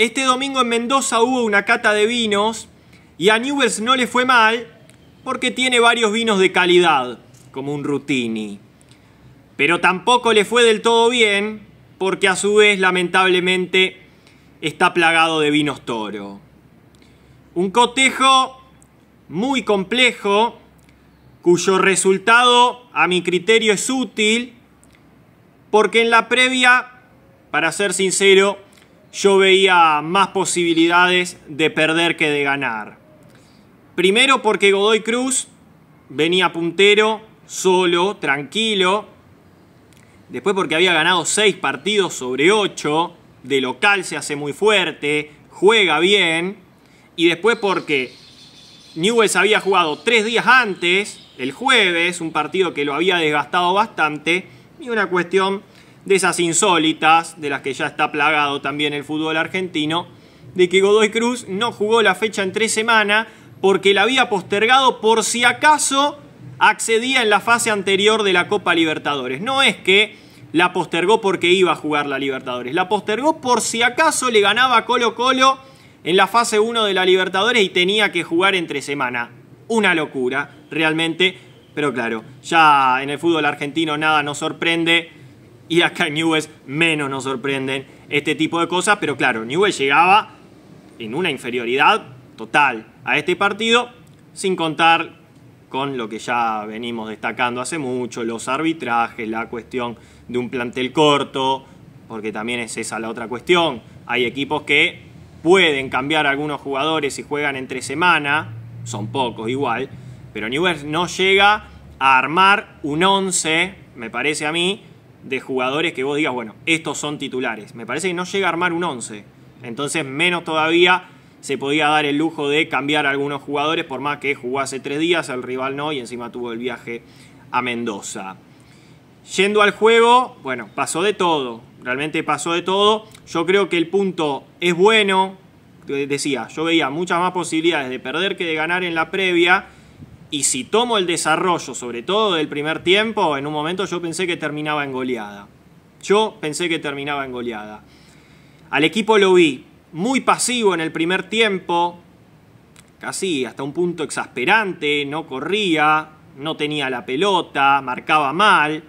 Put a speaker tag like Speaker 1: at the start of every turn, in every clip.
Speaker 1: Este domingo en Mendoza hubo una cata de vinos y a Newells no le fue mal porque tiene varios vinos de calidad, como un Rutini. Pero tampoco le fue del todo bien porque a su vez lamentablemente está plagado de vinos toro. Un cotejo muy complejo cuyo resultado a mi criterio es útil porque en la previa, para ser sincero, yo veía más posibilidades de perder que de ganar. Primero porque Godoy Cruz venía puntero, solo, tranquilo. Después porque había ganado 6 partidos sobre 8, de local se hace muy fuerte, juega bien. Y después porque Newells había jugado 3 días antes, el jueves, un partido que lo había desgastado bastante. Y una cuestión de esas insólitas, de las que ya está plagado también el fútbol argentino, de que Godoy Cruz no jugó la fecha en tres semanas porque la había postergado por si acaso accedía en la fase anterior de la Copa Libertadores. No es que la postergó porque iba a jugar la Libertadores, la postergó por si acaso le ganaba Colo Colo en la fase 1 de la Libertadores y tenía que jugar entre semana. Una locura, realmente. Pero claro, ya en el fútbol argentino nada nos sorprende y acá en Newell's menos nos sorprenden este tipo de cosas, pero claro, Newell's llegaba en una inferioridad total a este partido, sin contar con lo que ya venimos destacando hace mucho, los arbitrajes, la cuestión de un plantel corto, porque también es esa la otra cuestión. Hay equipos que pueden cambiar algunos jugadores y juegan entre semana, son pocos igual, pero Newell's no llega a armar un 11, me parece a mí, de jugadores que vos digas, bueno, estos son titulares. Me parece que no llega a armar un 11. Entonces, menos todavía se podía dar el lujo de cambiar algunos jugadores, por más que jugó hace tres días, el rival no, y encima tuvo el viaje a Mendoza. Yendo al juego, bueno, pasó de todo, realmente pasó de todo. Yo creo que el punto es bueno, decía, yo veía muchas más posibilidades de perder que de ganar en la previa y si tomo el desarrollo, sobre todo del primer tiempo, en un momento yo pensé que terminaba en goleada. Yo pensé que terminaba en goleada. Al equipo lo vi muy pasivo en el primer tiempo, casi hasta un punto exasperante, no corría, no tenía la pelota, marcaba mal.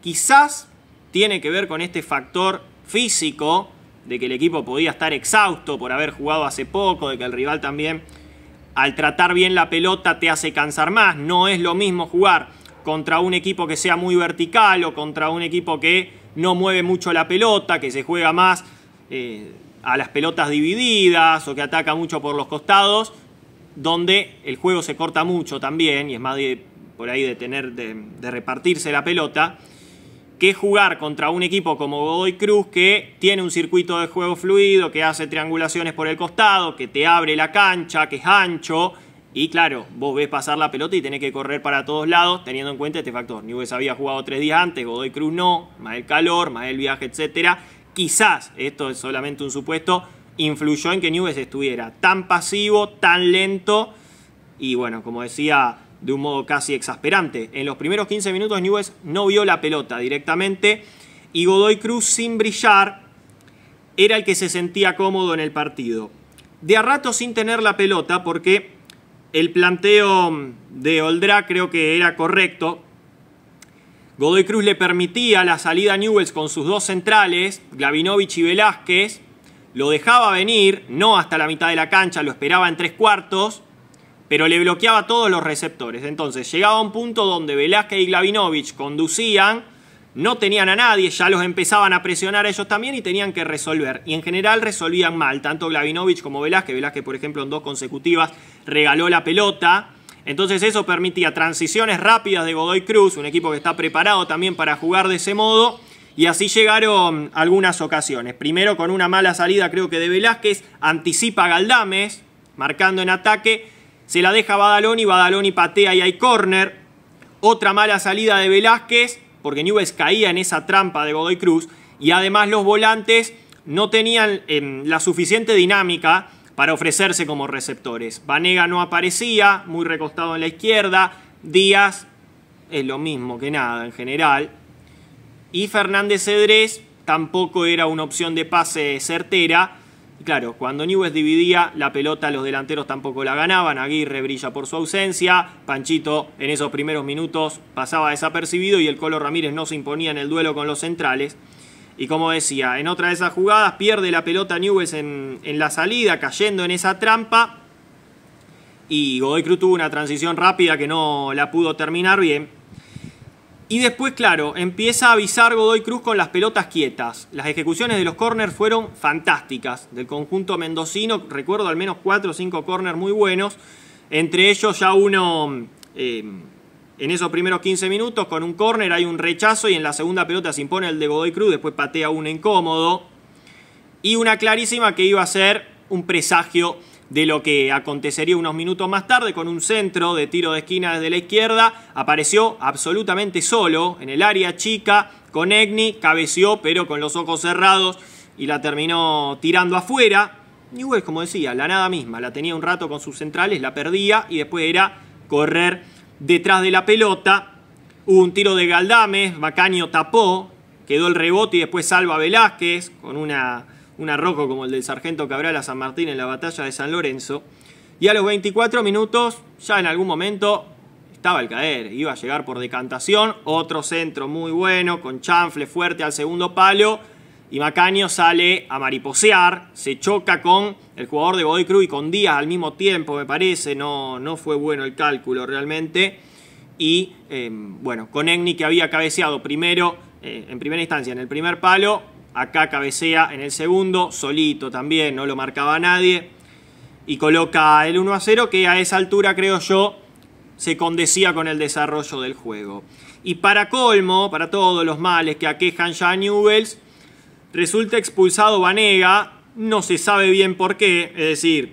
Speaker 1: Quizás tiene que ver con este factor físico de que el equipo podía estar exhausto por haber jugado hace poco, de que el rival también al tratar bien la pelota te hace cansar más. No es lo mismo jugar contra un equipo que sea muy vertical o contra un equipo que no mueve mucho la pelota, que se juega más eh, a las pelotas divididas o que ataca mucho por los costados, donde el juego se corta mucho también y es más por ahí de tener de repartirse la pelota que jugar contra un equipo como Godoy Cruz que tiene un circuito de juego fluido, que hace triangulaciones por el costado, que te abre la cancha, que es ancho. Y claro, vos ves pasar la pelota y tenés que correr para todos lados, teniendo en cuenta este factor. Nubes había jugado tres días antes, Godoy Cruz no, más el calor, más el viaje, etc. Quizás, esto es solamente un supuesto, influyó en que Nubes estuviera tan pasivo, tan lento. Y bueno, como decía de un modo casi exasperante. En los primeros 15 minutos Newell's no vio la pelota directamente y Godoy Cruz sin brillar era el que se sentía cómodo en el partido. De a rato sin tener la pelota porque el planteo de Oldra creo que era correcto. Godoy Cruz le permitía la salida a Newells con sus dos centrales, Glavinovich y Velázquez. Lo dejaba venir, no hasta la mitad de la cancha, lo esperaba en tres cuartos pero le bloqueaba todos los receptores. Entonces llegaba a un punto donde Velázquez y Glavinovich conducían, no tenían a nadie, ya los empezaban a presionar a ellos también y tenían que resolver. Y en general resolvían mal, tanto Glavinovich como Velázquez. Velázquez, por ejemplo, en dos consecutivas regaló la pelota. Entonces eso permitía transiciones rápidas de Godoy Cruz, un equipo que está preparado también para jugar de ese modo. Y así llegaron algunas ocasiones. Primero con una mala salida creo que de Velázquez, anticipa a Galdames, marcando en ataque se la deja Badaloni, Badaloni patea y hay corner, Otra mala salida de Velázquez, porque Newells caía en esa trampa de Godoy Cruz. Y además los volantes no tenían em, la suficiente dinámica para ofrecerse como receptores. Vanega no aparecía, muy recostado en la izquierda. Díaz es lo mismo que nada en general. Y Fernández Cedrés tampoco era una opción de pase certera claro, cuando Newell's dividía la pelota, los delanteros tampoco la ganaban. Aguirre brilla por su ausencia. Panchito en esos primeros minutos pasaba desapercibido y el Colo Ramírez no se imponía en el duelo con los centrales. Y como decía, en otra de esas jugadas pierde la pelota Newell's en, en la salida, cayendo en esa trampa. Y Godoy Cruz tuvo una transición rápida que no la pudo terminar bien. Y después, claro, empieza a avisar Godoy Cruz con las pelotas quietas. Las ejecuciones de los corners fueron fantásticas. Del conjunto mendocino, recuerdo al menos cuatro o cinco corners muy buenos. Entre ellos ya uno... Eh, en esos primeros 15 minutos, con un córner hay un rechazo y en la segunda pelota se impone el de Godoy Cruz, después patea uno incómodo. Y una clarísima que iba a ser un presagio de lo que acontecería unos minutos más tarde con un centro de tiro de esquina desde la izquierda. Apareció absolutamente solo en el área chica con Egni, cabeció pero con los ojos cerrados y la terminó tirando afuera. Newell, como decía, la nada misma, la tenía un rato con sus centrales, la perdía y después era correr detrás de la pelota. Hubo un tiro de Galdames, Macaño tapó, quedó el rebote y después salva Velázquez con una un arrojo como el del sargento Cabral a San Martín en la batalla de San Lorenzo. Y a los 24 minutos, ya en algún momento, estaba el caer, iba a llegar por decantación, otro centro muy bueno, con chanfle fuerte al segundo palo, y Macaño sale a mariposear, se choca con el jugador de Godoy y con Díaz al mismo tiempo, me parece, no, no fue bueno el cálculo realmente, y eh, bueno, con Egni que había cabeceado primero, eh, en primera instancia en el primer palo, Acá cabecea en el segundo, solito también, no lo marcaba nadie. Y coloca el 1 a 0, que a esa altura, creo yo, se condecía con el desarrollo del juego. Y para colmo, para todos los males que aquejan ya a Newells, resulta expulsado Vanega, no se sabe bien por qué, es decir,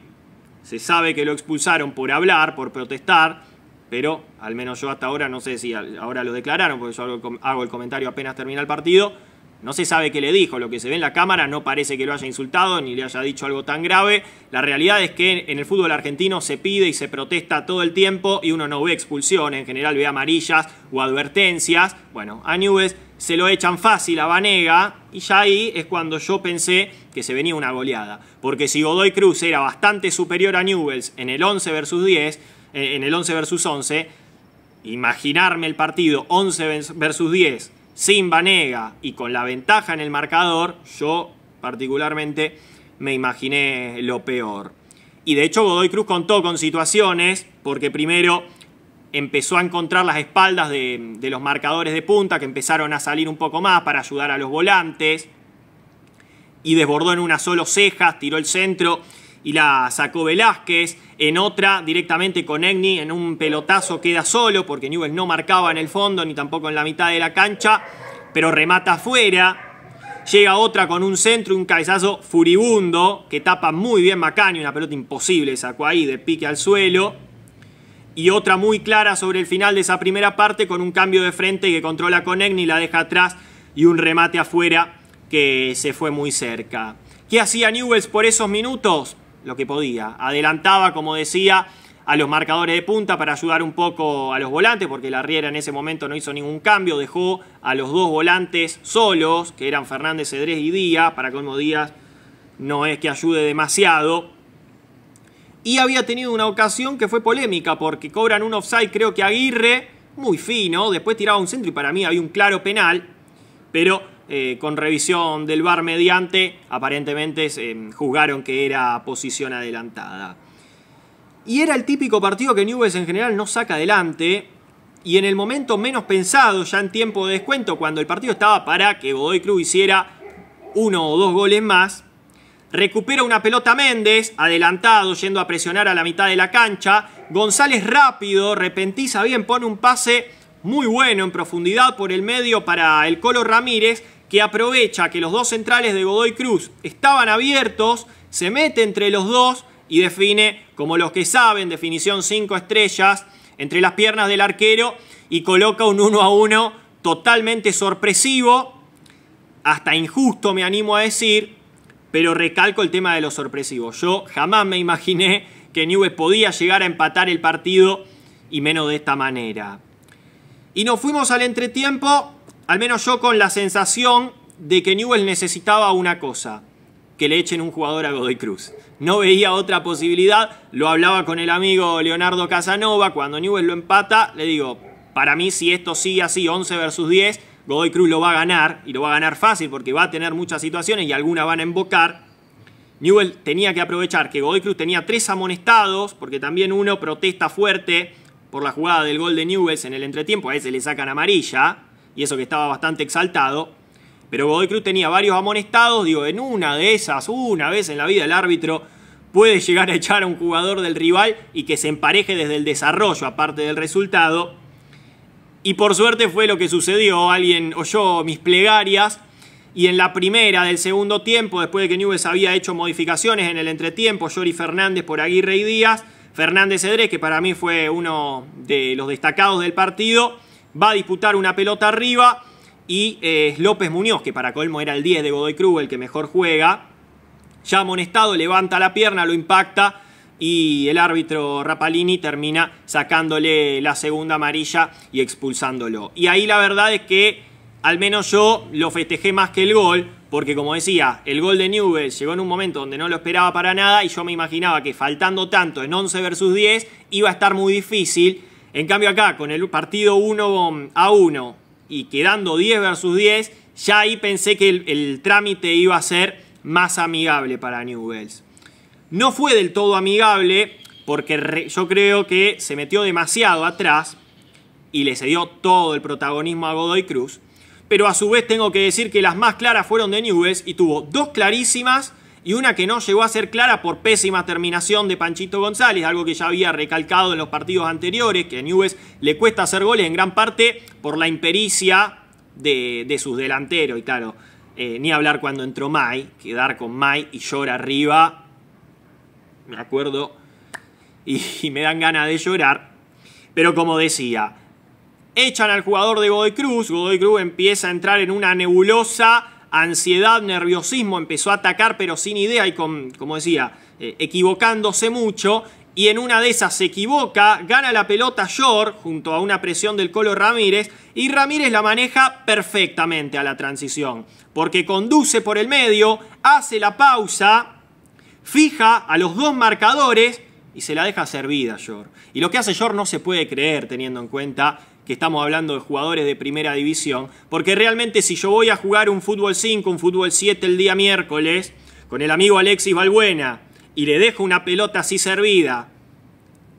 Speaker 1: se sabe que lo expulsaron por hablar, por protestar, pero al menos yo hasta ahora no sé si ahora lo declararon, porque yo hago el comentario apenas termina el partido no se sabe qué le dijo, lo que se ve en la cámara no parece que lo haya insultado ni le haya dicho algo tan grave. La realidad es que en el fútbol argentino se pide y se protesta todo el tiempo y uno no ve expulsión, en general ve amarillas o advertencias. Bueno, a Nubes se lo echan fácil a Vanega y ya ahí es cuando yo pensé que se venía una goleada. Porque si Godoy Cruz era bastante superior a Newells en el 11 versus 10, eh, en el 11 versus 11, imaginarme el partido 11 versus 10 sin Vanega y con la ventaja en el marcador, yo particularmente me imaginé lo peor. Y de hecho Godoy Cruz contó con situaciones, porque primero empezó a encontrar las espaldas de, de los marcadores de punta, que empezaron a salir un poco más para ayudar a los volantes, y desbordó en una solo cejas, tiró el centro y la sacó Velázquez. En otra, directamente con Egni, en un pelotazo queda solo porque Newell no marcaba en el fondo ni tampoco en la mitad de la cancha, pero remata afuera. Llega otra con un centro y un cabezazo furibundo que tapa muy bien Macaño, una pelota imposible sacó ahí de pique al suelo. Y otra muy clara sobre el final de esa primera parte con un cambio de frente que controla con Egni, la deja atrás y un remate afuera que se fue muy cerca. ¿Qué hacía Newells por esos minutos? lo que podía. Adelantaba, como decía, a los marcadores de punta para ayudar un poco a los volantes, porque la Riera en ese momento no hizo ningún cambio, dejó a los dos volantes solos, que eran Fernández Cedrés y Díaz, para Colmo Díaz no es que ayude demasiado. Y había tenido una ocasión que fue polémica, porque cobran un offside, creo que Aguirre, muy fino, después tiraba un centro y para mí había un claro penal, pero eh, con revisión del bar mediante, aparentemente eh, juzgaron que era posición adelantada. Y era el típico partido que Newells en general no saca adelante. Y en el momento menos pensado, ya en tiempo de descuento, cuando el partido estaba para que Godoy Club hiciera uno o dos goles más, Recupera una pelota Méndez, adelantado, yendo a presionar a la mitad de la cancha. González rápido, repentiza bien, pone un pase muy bueno en profundidad por el medio para el Colo Ramírez, que aprovecha que los dos centrales de Godoy Cruz estaban abiertos, se mete entre los dos y define, como los que saben, definición 5 estrellas entre las piernas del arquero y coloca un 1 a 1 totalmente sorpresivo, hasta injusto me animo a decir, pero recalco el tema de lo sorpresivo. Yo jamás me imaginé que Newell's podía llegar a empatar el partido y menos de esta manera. Y nos fuimos al entretiempo al menos yo con la sensación de que Newell necesitaba una cosa, que le echen un jugador a Godoy Cruz. No veía otra posibilidad, lo hablaba con el amigo Leonardo Casanova, cuando Newell lo empata, le digo, para mí si esto sigue así, 11 versus 10, Godoy Cruz lo va a ganar, y lo va a ganar fácil porque va a tener muchas situaciones y algunas van a embocar. Newell tenía que aprovechar que Godoy Cruz tenía tres amonestados, porque también uno protesta fuerte por la jugada del gol de Newell en el entretiempo, a ese le sacan amarilla, y eso que estaba bastante exaltado. Pero Godoy Cruz tenía varios amonestados, digo, en una de esas, una vez en la vida el árbitro puede llegar a echar a un jugador del rival y que se empareje desde el desarrollo, aparte del resultado. Y por suerte fue lo que sucedió, alguien oyó mis plegarias y en la primera del segundo tiempo, después de que Nubes había hecho modificaciones en el entretiempo, Yori Fernández por Aguirre y Díaz, Fernández Edrés, que para mí fue uno de los destacados del partido, va a disputar una pelota arriba y es eh, López Muñoz, que para colmo era el 10 de Godoy Cruz, el que mejor juega, ya amonestado, levanta la pierna, lo impacta y el árbitro Rapalini termina sacándole la segunda amarilla y expulsándolo. Y ahí la verdad es que al menos yo lo festejé más que el gol, porque como decía, el gol de Newell's llegó en un momento donde no lo esperaba para nada y yo me imaginaba que faltando tanto en 11 versus 10 iba a estar muy difícil en cambio acá, con el partido 1 a 1 y quedando 10 versus 10, ya ahí pensé que el, trámite iba a ser más amigable para Newells. No fue del todo amigable porque yo creo que se metió demasiado atrás y le cedió todo el protagonismo a Godoy Cruz. Pero a su vez tengo que decir que las más claras fueron de Newells y tuvo dos clarísimas y una que no llegó a ser clara por pésima terminación de Panchito González, algo que ya había recalcado en los partidos anteriores, que a Nubes le cuesta hacer goles en gran parte por la impericia de, de sus delanteros. Y claro, eh, ni hablar cuando entró Mai, quedar con Mai y llora arriba, me acuerdo, y, y me dan ganas de llorar. Pero como decía, echan al jugador de Godoy Cruz, Godoy Cruz empieza a entrar en una nebulosa ansiedad, nerviosismo, empezó a atacar pero sin idea y con, como decía, eh, equivocándose mucho. Y en una de esas se equivoca, gana la pelota Short junto a una presión del Colo Ramírez y Ramírez la maneja perfectamente a la transición, porque conduce por el medio, hace la pausa, fija a los dos marcadores y se la deja servida Short. Y lo que hace Short no se puede creer teniendo en cuenta que estamos hablando de jugadores de primera división, porque realmente si yo voy a jugar un fútbol 5, un fútbol 7 el día miércoles, con el amigo Alexis Balbuena, y le dejo una pelota así servida,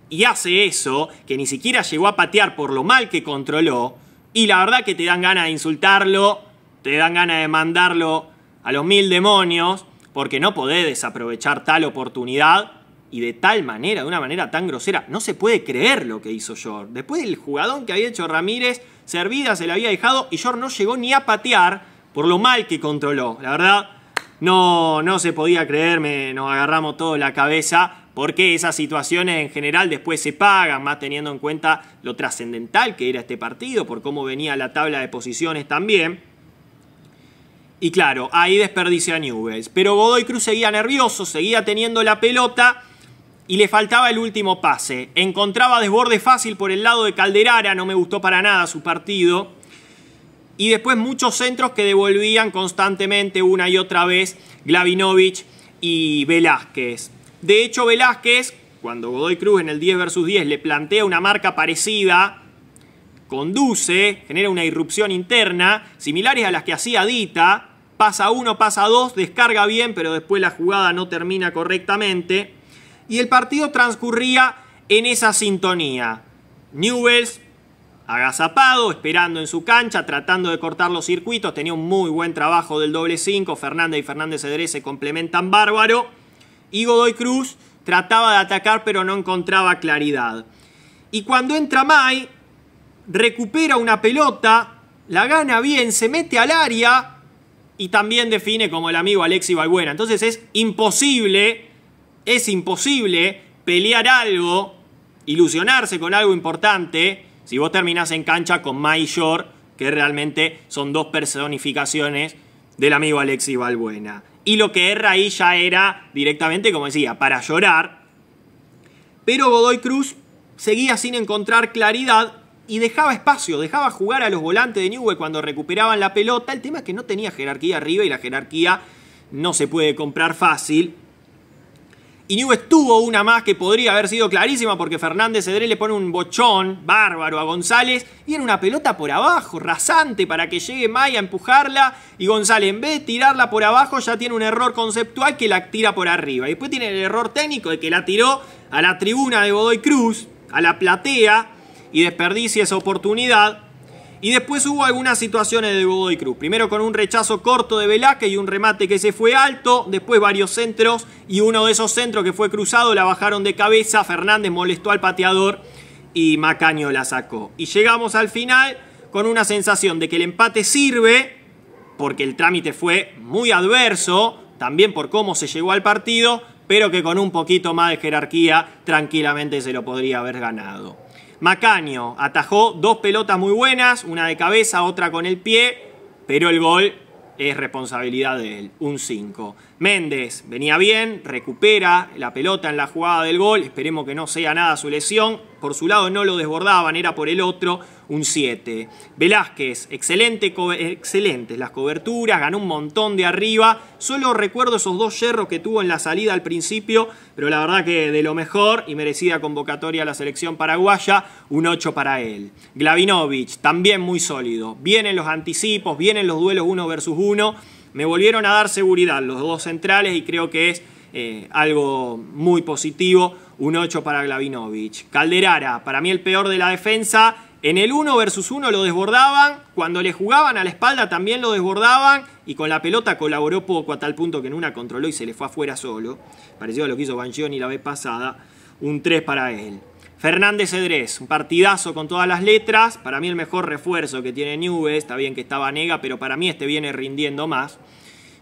Speaker 1: y hace eso, que ni siquiera llegó a patear por lo mal que controló, y la verdad que te dan ganas de insultarlo, te dan ganas de mandarlo a los mil demonios, porque no podés desaprovechar tal oportunidad y de tal manera, de una manera tan grosera. No se puede creer lo que hizo Jor. Después del jugadón que había hecho Ramírez, servida se la había dejado y Jor no llegó ni a patear por lo mal que controló. La verdad, no, no se podía creerme, nos agarramos todo la cabeza porque esas situaciones en general después se pagan, más teniendo en cuenta lo trascendental que era este partido, por cómo venía la tabla de posiciones también. Y claro, ahí desperdicia a Pero Godoy Cruz seguía nervioso, seguía teniendo la pelota y le faltaba el último pase. Encontraba desborde fácil por el lado de Calderara, no me gustó para nada su partido. Y después muchos centros que devolvían constantemente una y otra vez Glavinovich y Velázquez. De hecho, Velázquez, cuando Godoy Cruz en el 10 versus 10 le plantea una marca parecida, conduce, genera una irrupción interna, similares a las que hacía Dita, pasa uno, pasa dos, descarga bien, pero después la jugada no termina correctamente y el partido transcurría en esa sintonía. Newells agazapado, esperando en su cancha, tratando de cortar los circuitos, tenía un muy buen trabajo del doble 5, Fernández y Fernández Edrés se complementan bárbaro, y Godoy Cruz trataba de atacar pero no encontraba claridad. Y cuando entra May, recupera una pelota, la gana bien, se mete al área y también define como el amigo Alexi Valbuena. Entonces es imposible es imposible pelear algo, ilusionarse con algo importante, si vos terminás en cancha con Mayor, que realmente son dos personificaciones del amigo Alexis Valbuena. Y lo que era ahí ya era directamente, como decía, para llorar. Pero Godoy Cruz seguía sin encontrar claridad y dejaba espacio, dejaba jugar a los volantes de Newell cuando recuperaban la pelota. El tema es que no tenía jerarquía arriba y la jerarquía no se puede comprar fácil. Y Iñiguez estuvo una más que podría haber sido clarísima porque Fernández Cedré le pone un bochón bárbaro a González y en una pelota por abajo, rasante, para que llegue Maya a empujarla y González en vez de tirarla por abajo ya tiene un error conceptual que la tira por arriba. Y después tiene el error técnico de que la tiró a la tribuna de Godoy Cruz, a la platea y desperdicia esa oportunidad y después hubo algunas situaciones de Godoy Cruz. Primero con un rechazo corto de Velázquez y un remate que se fue alto. Después varios centros y uno de esos centros que fue cruzado la bajaron de cabeza. Fernández molestó al pateador y Macaño la sacó. Y llegamos al final con una sensación de que el empate sirve porque el trámite fue muy adverso, también por cómo se llegó al partido, pero que con un poquito más de jerarquía tranquilamente se lo podría haber ganado. Macaño atajó dos pelotas muy buenas, una de cabeza, otra con el pie, pero el gol es responsabilidad de él, un 5. Méndez venía bien, recupera la pelota en la jugada del gol, esperemos que no sea nada su lesión, por su lado no lo desbordaban, era por el otro un 7. Velázquez, excelente, excelentes las coberturas, ganó un montón de arriba, solo recuerdo esos dos yerros que tuvo en la salida al principio, pero la verdad que de lo mejor y merecida convocatoria a la selección paraguaya, un 8 para él. Glavinovich, también muy sólido, vienen los anticipos, vienen los duelos 1 versus 1 me volvieron a dar seguridad los dos centrales y creo que es eh, algo muy positivo. Un 8 para Glavinovich. Calderara, para mí el peor de la defensa. En el 1 versus 1 lo desbordaban, cuando le jugaban a la espalda también lo desbordaban y con la pelota colaboró poco a tal punto que en una controló y se le fue afuera solo. Pareció a lo que hizo Bancioni la vez pasada. Un 3 para él. Fernández Edrés, un partidazo con todas las letras. Para mí el mejor refuerzo que tiene Nubes, está bien que está Vanega, pero para mí este viene rindiendo más.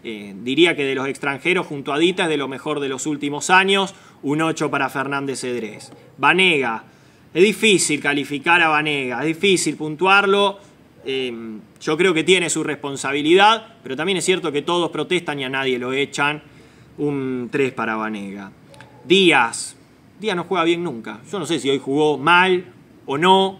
Speaker 1: Eh, diría que de los extranjeros junto a Dita es de lo mejor de los últimos años. Un 8 para Fernández Edrés. Vanega. Es difícil calificar a Vanega, es difícil puntuarlo. Em, yo creo que tiene su responsabilidad, pero también es cierto que todos protestan y a nadie lo echan. Un 3 para Vanega. Díaz, no juega bien nunca. Yo no sé si hoy jugó mal o no,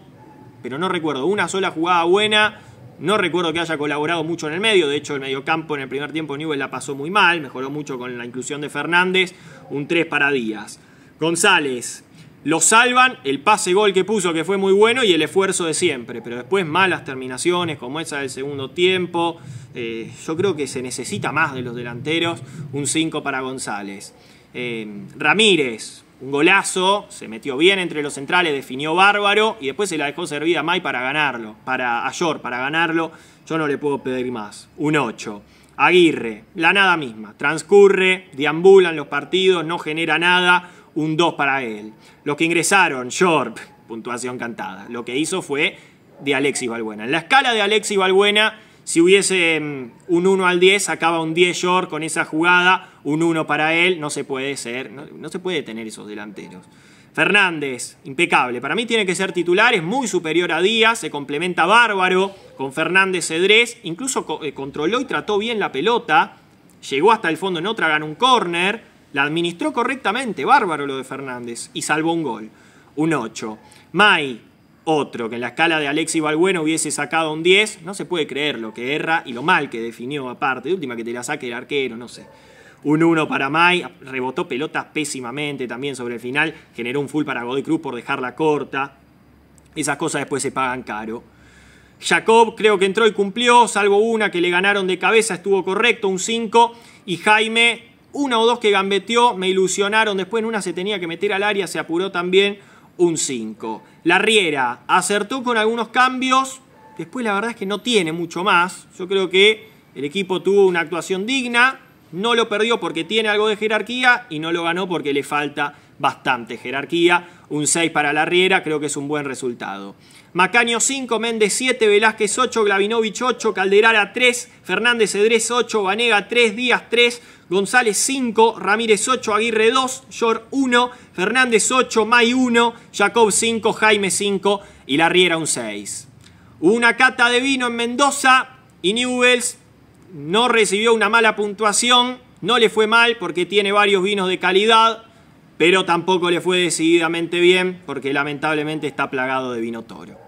Speaker 1: pero no recuerdo una sola jugada buena. No recuerdo que haya colaborado mucho en el medio. De hecho, el mediocampo en el primer tiempo Newell la pasó muy mal. Mejoró mucho con la inclusión de Fernández. Un 3 para Díaz. González. Lo salvan el pase gol que puso, que fue muy bueno, y el esfuerzo de siempre. Pero después malas terminaciones, como esa del segundo tiempo. Eh, yo creo que se necesita más de los delanteros. Un 5 para González. Eh, Ramírez, un golazo, se metió bien entre los centrales, definió bárbaro y después se la dejó servida a May para ganarlo, para a para ganarlo. Yo no le puedo pedir más. Un 8. Aguirre, la nada misma. Transcurre, deambulan los partidos, no genera nada. Un 2 para él. Los que ingresaron, short puntuación cantada. Lo que hizo fue de Alexis Balbuena. En la escala de Alexis Valbuena, si hubiese mm, un 1 al 10, acaba un 10 short con esa jugada un 1 para él, no se puede ser, no, se puede tener esos delanteros. Fernández, impecable. Para mí tiene que ser titular, es muy superior a Díaz, se complementa bárbaro con Fernández Cedrés, incluso eh, controló y trató bien la pelota, llegó hasta el fondo en otra, ganó un córner, la administró correctamente, bárbaro lo de Fernández, y salvó un gol, un 8. Mai, otro, que en la escala de Alexis Balbueno hubiese sacado un 10, no se puede creer lo que erra y lo mal que definió aparte, de última que te la saque el arquero, no sé. Un 1 para May, rebotó pelotas pésimamente también sobre el final, generó un full para Godoy Cruz por dejarla corta. Esas cosas después se pagan caro. Jacob creo que entró y cumplió, salvo una que le ganaron de cabeza, estuvo correcto, un 5. Y Jaime, una o dos que gambeteó, me ilusionaron, después en una se tenía que meter al área, se apuró también, un 5. La Riera acertó con algunos cambios, después la verdad es que no tiene mucho más. Yo creo que el equipo tuvo una actuación digna, no lo perdió porque tiene algo de jerarquía y no lo ganó porque le falta bastante jerarquía. Un 6 para la Riera, creo que es un buen resultado. Macaño 5, Méndez 7, Velázquez 8, Glavinovich 8, Calderara 3, Fernández Edrés 8, Vanega 3, Díaz 3, González 5, Ramírez 8, Aguirre 2, Yor 1, Fernández 8, May 1, Jacob 5, Jaime 5 y la Riera un 6. Una cata de vino en Mendoza y Newells no recibió una mala puntuación, no le fue mal porque tiene varios vinos de calidad, pero tampoco le fue decididamente bien porque lamentablemente está plagado de vino toro.